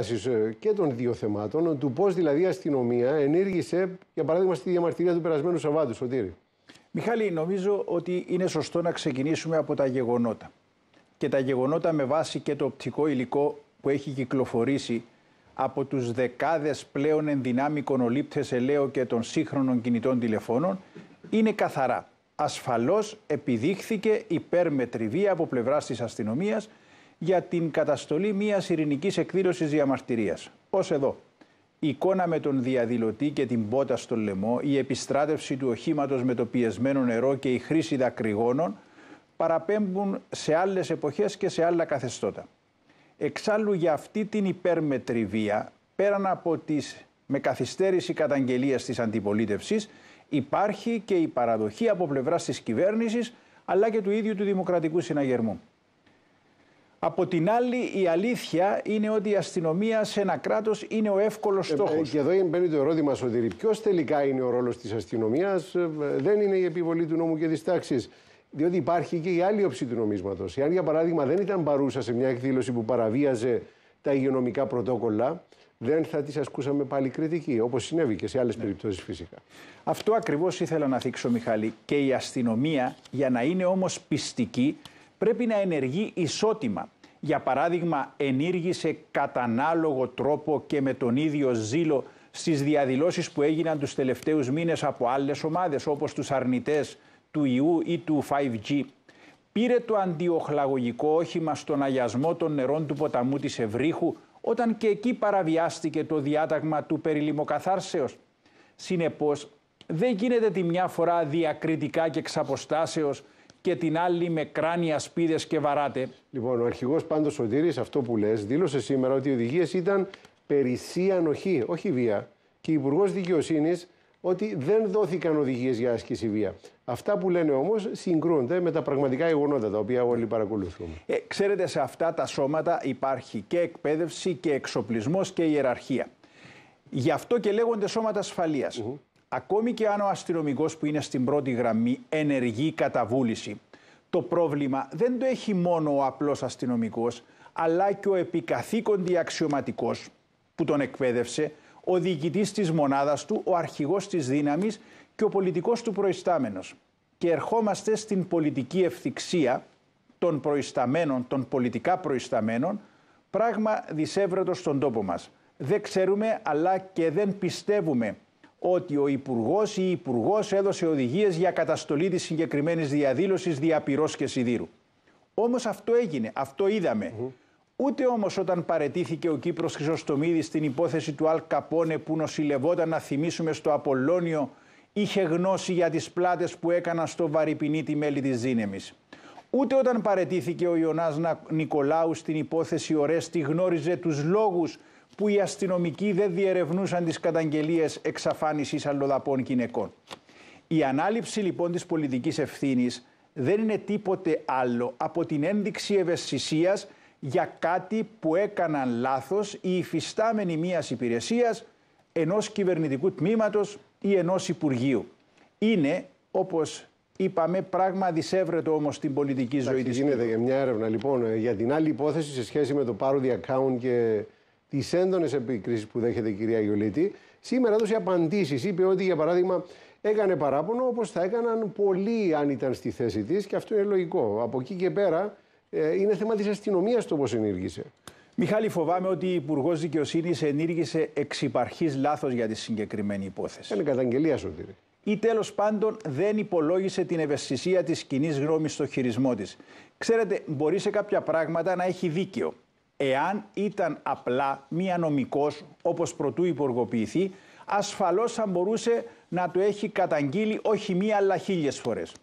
Ε, και των δύο θεμάτων, του πώς δηλαδή η αστυνομία ενήργησε, για παράδειγμα, στη διαμαρτυρία του περασμένου Σαββάτου, Σωτήρη. Μιχάλη, νομίζω ότι είναι σωστό να ξεκινήσουμε από τα γεγονότα. Και τα γεγονότα με βάση και το οπτικό υλικό που έχει κυκλοφορήσει από τους δεκάδες πλέον ενδυνάμει κονολήπτες ελαίο και των σύγχρονων κινητών τηλεφώνων, είναι καθαρά. Ασφαλώς επιδείχθηκε υπέρμετρη βία από πλευράς της αστυνομίας για την καταστολή μιας ειρηνικής εκδήλωσης διαμαρτυρίας. Ως εδώ. Η εικόνα με τον διαδηλωτή και την πότα στο λαιμό, η επιστράτευση του οχήματος με το πιεσμένο νερό και η χρήση δακρυγόνων παραπέμπουν σε άλλες εποχές και σε άλλα καθεστώτα. Εξάλλου για αυτή την υπέρμετρη βία, πέραν από τις με καθυστέρηση καταγγελίας της αντιπολίτευσης, υπάρχει και η παραδοχή από πλευράς της κυβέρνησης, αλλά και του ίδιου του Δημοκρατικού Συναγερμού. Από την άλλη, η αλήθεια είναι ότι η αστυνομία σε ένα κράτος είναι ο εύκολος ε, ε, στόχος. και εδώ μπαίνει το ερώτημα, Σωτήρη. Ποιος τελικά είναι ο ρόλος της αστυνομίας, ε, δεν είναι η επιβολή του νόμου και τη τάξη. Διότι υπάρχει και η άλλη όψη του νομίσματος. Εάν, για παράδειγμα, δεν ήταν παρούσα σε μια εκδήλωση που παραβίαζε τα υγειονομικά πρωτόκολλα, δεν θα τη ασκούσαμε πάλι κριτική, όπως συνέβη και σε άλλες ναι. περιπτώσεις φυσικά. Αυτό ακριβώς ήθελα να θίξω, Μιχάλη. Και η αστυνομία, για να είναι όμως πιστική, πρέπει να ενεργεί ισότιμα. Για παράδειγμα, ενήργησε κατά ανάλογο τρόπο και με τον ίδιο ζήλο στις διαδηλώσεις που έγιναν τους τελευταίους μήνες από άλλες ομάδες, όπως τους αρνητές του ιού ή του 5G. Πήρε το αντιοχλαγωγικό όχημα στον αγιασμό των νερών του ποταμού της Ευρύχου, όταν και εκεί παραβιάστηκε το διάταγμα του περιλημοκαθάρσεως. Συνεπώς, δεν γίνεται τη μια φορά διακριτικά και εξ και την άλλη με κράνια, σπίδες και βαράτε. Λοιπόν, ο αρχηγός πάντως Σωτήρης, αυτό που λες, δήλωσε σήμερα ότι οι οδηγίες ήταν περισσή ανοχή, όχι βία. Και ο Υπουργός Δικαιοσύνης ότι δεν δόθηκαν οδηγίες για άσκηση βία. Αυτά που λένε όμως συγκρούνται με τα πραγματικά γεγονότα τα οποία όλοι παρακολουθούμε. Ε, ξέρετε, σε αυτά τα σώματα υπάρχει και εκπαίδευση και εξοπλισμός και ιεραρχία. Γι' αυτό και λέγονται σώματα ασφαλείας. Ακόμη και αν ο αστυνομικός που είναι στην πρώτη γραμμή ενεργεί κατά βούληση, το πρόβλημα δεν το έχει μόνο ο απλός αστυνομικός, αλλά και ο επικαθήκοντη αξιωματικό που τον εκπαίδευσε, ο διοικητής της μονάδας του, ο αρχηγός της δύναμης και ο πολιτικός του προϊστάμενος. Και ερχόμαστε στην πολιτική ευθυξία των προϊσταμένων, των πολιτικά προϊσταμένων, πράγμα δυσέβρετο στον τόπο μας. Δεν ξέρουμε αλλά και δεν πιστεύουμε ότι ο Υπουργός ή η Υπουργός έδωσε οδηγίες για καταστολή της συγκεκριμένης διαδήλωσης διαπυρό και σιδήρου. Όμως αυτό έγινε, αυτό είδαμε. Ούτε όμως όταν παρετήθηκε ο Κύπρος Χρυσοστομίδης στην υπόθεση του Αλ Καπόνε που νοσηλευόταν, να θυμίσουμε, στο Απολώνιο, είχε γνώση για τις πλάτες που έκανα στο τη μέλη της δύναμη. Ούτε όταν παρετήθηκε ο Ιωνάς Νικολάου στην υπόθεση Ορέστη γνώριζε τους λόγους που οι αστυνομικοί δεν διερευνούσαν τις καταγγελίες εξαφάνισης αλλοδαπών γυναικών. Η ανάληψη λοιπόν της πολιτικής ευθύνης δεν είναι τίποτε άλλο από την ένδειξη ευαισθησίας για κάτι που έκαναν λάθος οι υφιστάμενοι μιας υπηρεσίας, ενός κυβερνητικού τμήματος ή ενός Υπουργείου. Είναι, όπως είπαμε, πράγμα δισεύρετο όμως στην πολιτική ζωή της. Γίνεται μια έρευνα λοιπόν ε, για την άλλη υπόθεση σε σχέση με το parody account και τις έντονες επικρίσεις που δέχεται η κυρία Γιολίτη, σήμερα έδωσε απαντήσεις. Είπε ότι, για παράδειγμα, έκανε παράπονο όπως θα έκαναν πολλοί αν ήταν στη θέση της, και αυτό είναι λογικό. Από εκεί και πέρα ε, είναι θέμα της αστυνομίας το πώς ενήργησε. Μιχάλη, φοβάμαι ότι ο Υπουργός Δικαιοσύνης ενήργησε εξ υπαρχή λάθος για τη συγκεκριμένη υπόθεση. Είναι καταγγελία, σου Σωτήρη. Ή τέλος πάντων δεν υπολόγισε την ευαισθησία της κοινής γνώμης στο χειρισμό της. Ξέρετε, μπορεί σε κάποια πράγματα να έχει δίκιο εάν ήταν απλά μία νομικός, όπως προτού υποργοποιηθεί, ασφαλώς θα μπορούσε να το έχει καταγγείλει όχι μία αλλά χίλιες φορές.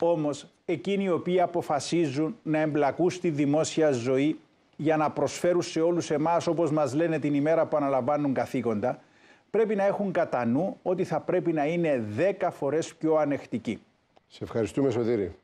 Όμως εκείνοι οι οποίοι αποφασίζουν να εμπλακούν στη δημόσια ζωή για να προσφέρουν σε όλους εμάς, όπως μας λένε την ημέρα που αναλαμβάνουν καθήκοντα, πρέπει να έχουν κατά νου ότι θα πρέπει να είναι 10 φορές πιο ανεκτικοί. Σε ευχαριστούμε Σωτήρη.